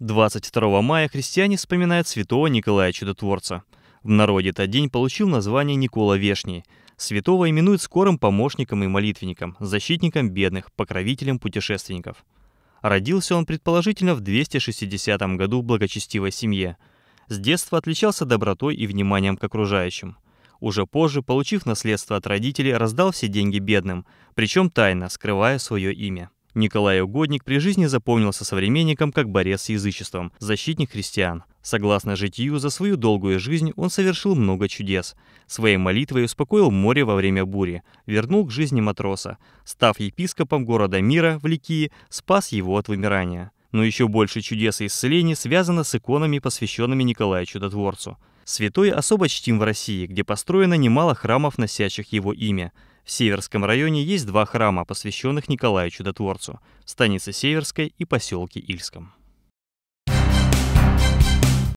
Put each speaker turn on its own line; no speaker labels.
22 мая христиане вспоминают святого Николая Чудотворца. В народе этот день получил название Никола Вешний. Святого именуют скорым помощником и молитвенником, защитником бедных, покровителем путешественников. Родился он предположительно в 260 году в благочестивой семье. С детства отличался добротой и вниманием к окружающим. Уже позже, получив наследство от родителей, раздал все деньги бедным, причем тайно, скрывая свое имя. Николай Угодник при жизни запомнился современникам как борец с язычеством, защитник христиан. Согласно житию, за свою долгую жизнь он совершил много чудес. Своей молитвой успокоил море во время бури, вернул к жизни матроса, став епископом города Мира в Ликии, спас его от вымирания. Но еще больше чудес и исцелений связано с иконами, посвященными Николаю Чудотворцу. Святой особо чтим в России, где построено немало храмов, носящих его имя – в Северском районе есть два храма, посвященных Николаю Чудотворцу – станице Северской и поселке Ильском.